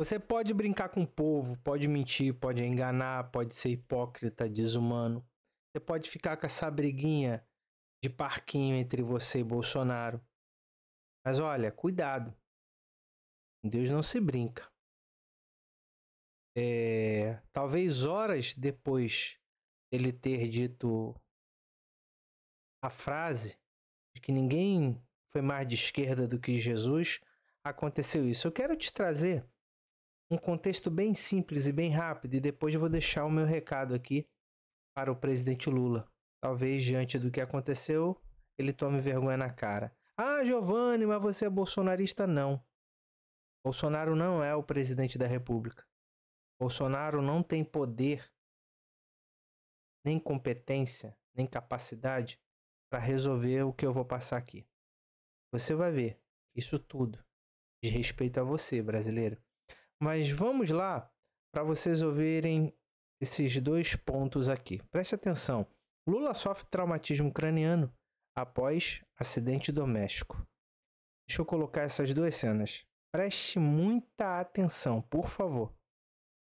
Você pode brincar com o povo, pode mentir, pode enganar, pode ser hipócrita, desumano. Você pode ficar com essa briguinha de parquinho entre você e Bolsonaro. Mas olha, cuidado. Deus não se brinca. É, talvez horas depois ele ter dito a frase de que ninguém foi mais de esquerda do que Jesus, aconteceu isso. Eu quero te trazer um contexto bem simples e bem rápido, e depois eu vou deixar o meu recado aqui para o presidente Lula. Talvez diante do que aconteceu, ele tome vergonha na cara. Ah, Giovanni, mas você é bolsonarista? Não. Bolsonaro não é o presidente da República. Bolsonaro não tem poder, nem competência, nem capacidade para resolver o que eu vou passar aqui. Você vai ver isso tudo de respeito a você, brasileiro. Mas vamos lá para vocês ouvirem esses dois pontos aqui. Preste atenção. Lula sofre traumatismo craniano após acidente doméstico. Deixa eu colocar essas duas cenas. Preste muita atenção, por favor.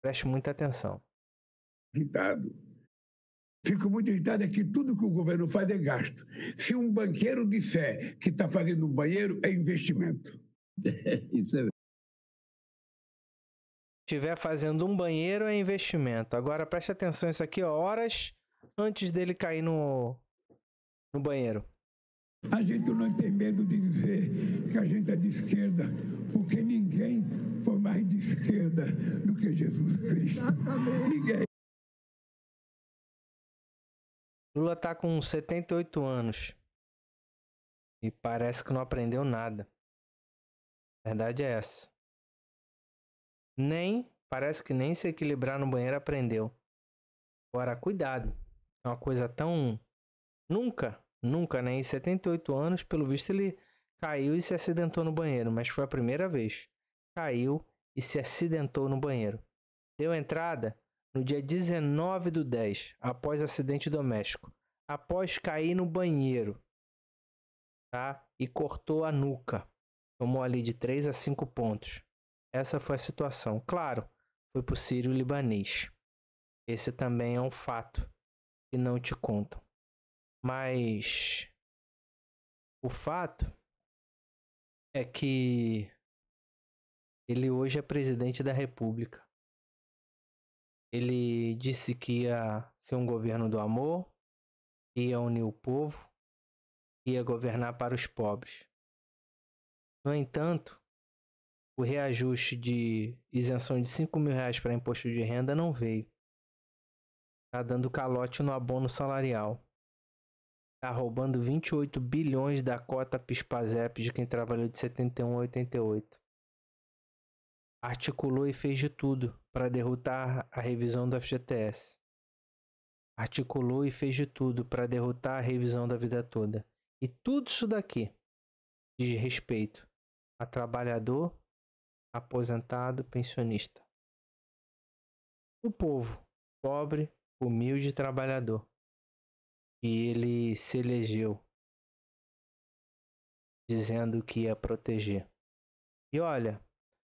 Preste muita atenção. Irritado. Fico muito irritado é que tudo que o governo faz é gasto. Se um banqueiro disser que está fazendo um banheiro, é investimento. Isso é estiver fazendo um banheiro é investimento. Agora preste atenção isso aqui, ó, horas antes dele cair no, no banheiro. A gente não tem medo de dizer que a gente é de esquerda, porque ninguém foi mais de esquerda do que Jesus Cristo. Ninguém. Lula tá com 78 anos e parece que não aprendeu nada. A verdade é essa. Nem, parece que nem se equilibrar no banheiro aprendeu. Agora, cuidado. É uma coisa tão. Nunca, nunca, né? Em 78 anos, pelo visto, ele caiu e se acidentou no banheiro, mas foi a primeira vez. Caiu e se acidentou no banheiro. Deu entrada no dia 19 do 10, após acidente doméstico. Após cair no banheiro, tá? E cortou a nuca. Tomou ali de 3 a 5 pontos. Essa foi a situação. Claro, foi para o sírio libanês. Esse também é um fato que não te contam. Mas o fato é que ele hoje é presidente da República. Ele disse que ia ser um governo do amor, ia unir o povo, ia governar para os pobres. No entanto, o reajuste de isenção de 5 mil reais para imposto de renda não veio. está dando calote no abono salarial. está roubando 28 bilhões da cota PIS-PASEP de quem trabalhou de 71 a 88. Articulou e fez de tudo para derrotar a revisão do FGTS. Articulou e fez de tudo para derrotar a revisão da vida toda. E tudo isso daqui diz respeito a trabalhador aposentado, pensionista. O povo, pobre, humilde trabalhador. que ele se elegeu, dizendo que ia proteger. E olha,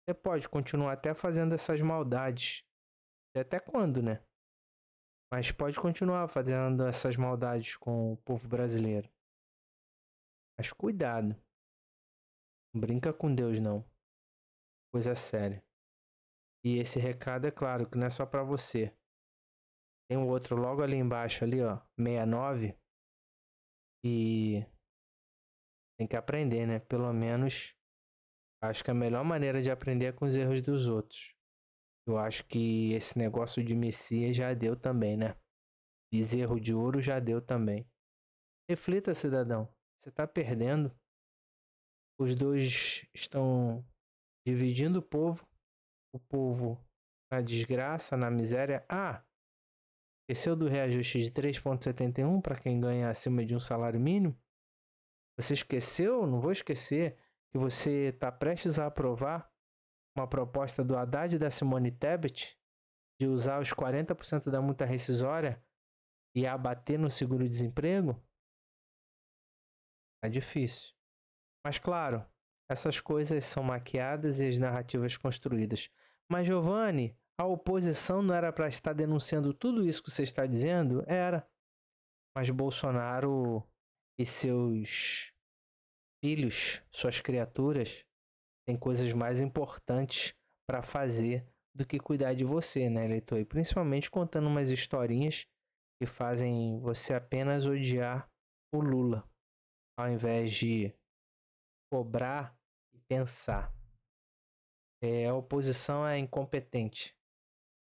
você pode continuar até fazendo essas maldades. Até quando, né? Mas pode continuar fazendo essas maldades com o povo brasileiro. Mas cuidado. Não brinca com Deus, não coisa é séria. E esse recado é claro que não é só para você. Tem um outro logo ali embaixo ali, ó, 69 e tem que aprender, né? Pelo menos acho que a melhor maneira de aprender é com os erros dos outros. Eu acho que esse negócio de Messias já deu também, né? Bezerro de ouro já deu também. Reflita, cidadão. Você está perdendo. Os dois estão dividindo o povo, o povo na desgraça, na miséria. Ah, esqueceu do reajuste de 3,71 para quem ganha acima de um salário mínimo? Você esqueceu? Não vou esquecer que você está prestes a aprovar uma proposta do Haddad e da Simone Tebet de usar os 40% da multa rescisória e abater no seguro-desemprego? É difícil. Mas claro, essas coisas são maquiadas e as narrativas construídas. Mas, Giovanni, a oposição não era para estar denunciando tudo isso que você está dizendo? Era. Mas Bolsonaro e seus filhos, suas criaturas, têm coisas mais importantes para fazer do que cuidar de você, né, eleitor? E principalmente contando umas historinhas que fazem você apenas odiar o Lula, ao invés de cobrar pensar. É, a oposição é incompetente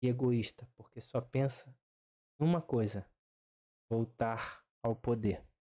e egoísta, porque só pensa numa coisa: voltar ao poder.